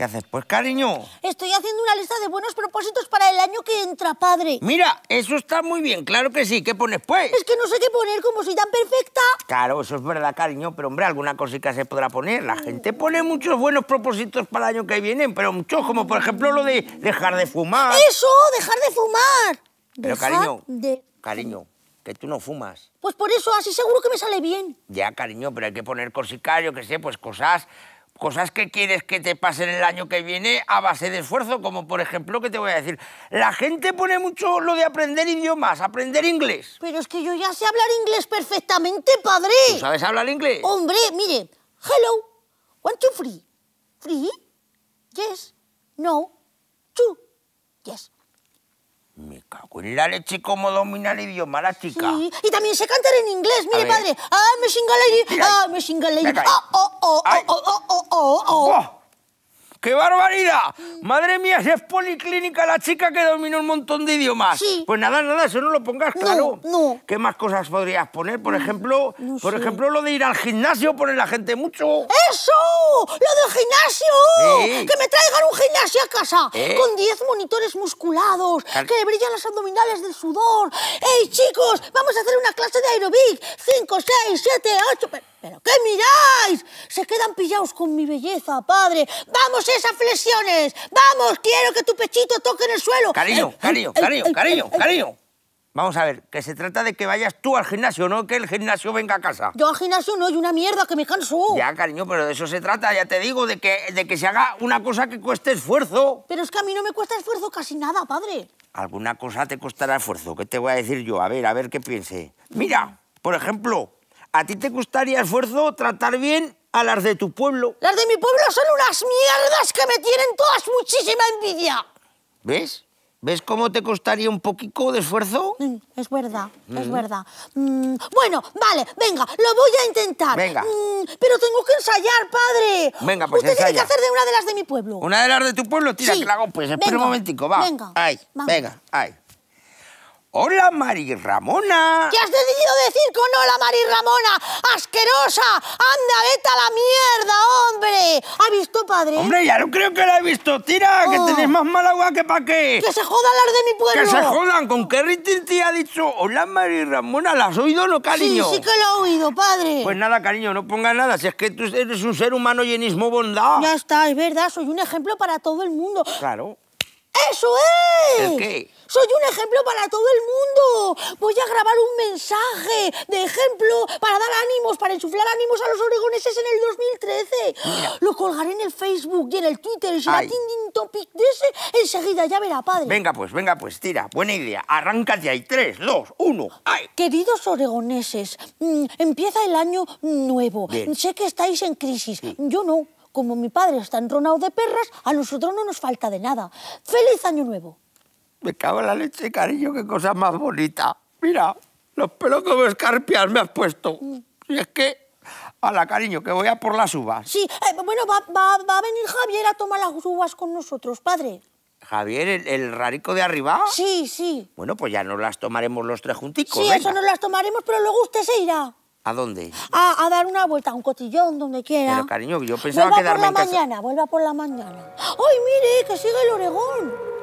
¿Qué haces? Pues cariño. Estoy haciendo una lista de buenos propósitos para el año que entra, padre. Mira, eso está muy bien, claro que sí. ¿Qué pones, pues? Es que no sé qué poner, como soy tan perfecta. Claro, eso es verdad, cariño, pero hombre, alguna cosita se podrá poner. La gente pone muchos buenos propósitos para el año que viene, pero muchos, como por ejemplo lo de dejar de fumar. ¡Eso! ¡Dejar de fumar! Pero cariño, cariño, que tú no fumas. Pues por eso, así seguro que me sale bien. Ya, cariño, pero hay que poner yo que sé, pues cosas cosas que quieres que te pasen el año que viene a base de esfuerzo, como por ejemplo, que te voy a decir, la gente pone mucho lo de aprender idiomas, aprender inglés. Pero es que yo ya sé hablar inglés perfectamente, padre. ¿Tú sabes hablar inglés? Hombre, mire, hello, one, two, free. Free, yes, no, two, yes. Me cago en la leche cómo domina el idioma la chica. Sí, y también se cantar en inglés, mire padre. Ah, me singalay, ah, me singalay. Ah, oh, oh, oh, oh, oh, oh Oh, oh, oh. ¡Qué barbaridad! Madre mía, si es policlínica la chica que domina un montón de idiomas. Pues nada, nada, eso no lo pongas claro. No. ¿Qué más cosas podrías poner? Por mm, ejemplo, por ejemplo, lo de ir al gimnasio, pone la gente mucho. ¡Eso! ¡Lo del gimnasio! ¡Que me traigan un gimnasio a casa! ¿Eh? Con 10 monitores musculados, que brillan las abdominales del sudor. ¡Ey, chicos! Vamos a hacer una clase de aerobic. 5, 6, 7, 8. ¿Pero qué miráis? Se quedan pillados con mi belleza, padre. ¡Vamos esas flexiones! ¡Vamos! Quiero que tu pechito toque en el suelo. Cariño, cariño, cariño, cariño, cariño. Vamos a ver, que se trata de que vayas tú al gimnasio, no que el gimnasio venga a casa. Yo al gimnasio no, hay una mierda que me canso. Ya, cariño, pero de eso se trata, ya te digo, de que, de que se haga una cosa que cueste esfuerzo. Pero es que a mí no me cuesta esfuerzo casi nada, padre. Alguna cosa te costará esfuerzo, ¿qué te voy a decir yo? A ver, a ver qué piense. Mira, por ejemplo, ¿A ti te costaría esfuerzo tratar bien a las de tu pueblo? Las de mi pueblo son unas mierdas que me tienen todas muchísima envidia. ¿Ves? ¿Ves cómo te costaría un poquito de esfuerzo? es verdad, es mm. verdad. Mm, bueno, vale, venga, lo voy a intentar. Venga. Mm, pero tengo que ensayar, padre. Venga, pues Usted tiene que hacer de una de las de mi pueblo. ¿Una de las de tu pueblo? Tira, que la hago, pues. Espera un momentico, va. Venga. Ay, venga, ay. Hola, Mari Ramona. ¿Qué has decidido decir con hola, Mari Ramona? ¡Asquerosa! ¡Anda, vete a la mierda, hombre! ¿Ha visto, padre? Hombre, ya no creo que la he visto. Tira, que oh. tenés más mal agua que pa' qué. ¡Que se jodan las de mi pueblo! ¡Que se jodan! ¿Con qué te ha dicho hola, Mari Ramona? ¿La has oído no, cariño? Sí, sí que lo he oído, padre. Pues nada, cariño, no pongas nada. Si es que tú eres un ser humano llenismo bondad. Ya está, es verdad. Soy un ejemplo para todo el mundo. Claro. ¡Eso es! qué? Soy un ejemplo para todo el mundo. Voy a grabar un mensaje de ejemplo para dar ánimos, para ensuflar ánimos a los oregoneses en el 2013. Lo colgaré en el Facebook y en el Twitter. será Tinding Topic de ese enseguida. Ya verá, padre. Venga, pues, venga, pues, tira. Buena idea. Arráncate ahí. Tres, dos, uno. ¡Ay! Queridos oregoneses, mm, empieza el año nuevo. Sé que estáis en crisis. Yo no como mi padre está entronado de perras, a nosotros no nos falta de nada. ¡Feliz Año Nuevo! Me cago en la leche, cariño, qué cosa más bonita. Mira, los pelos como escarpias me has puesto. Y es que... a la cariño, que voy a por las uvas. Sí, eh, bueno, va, va, a venir Javier a tomar las uvas con nosotros, padre. ¿Javier, el, rarico de arriba? Sí, sí. Bueno, pues ya nos las tomaremos los tres junticos. Sí, eso nos las tomaremos, pero luego usted se irá. ¿A dónde? a dar una vuelta, a un cotillón, donde quiera. Pero cariño, yo pensaba quedarme en casa. Vuelva por la mañana, vuelva por la mañana. ¡Ay, mire, que sigue el Oregón!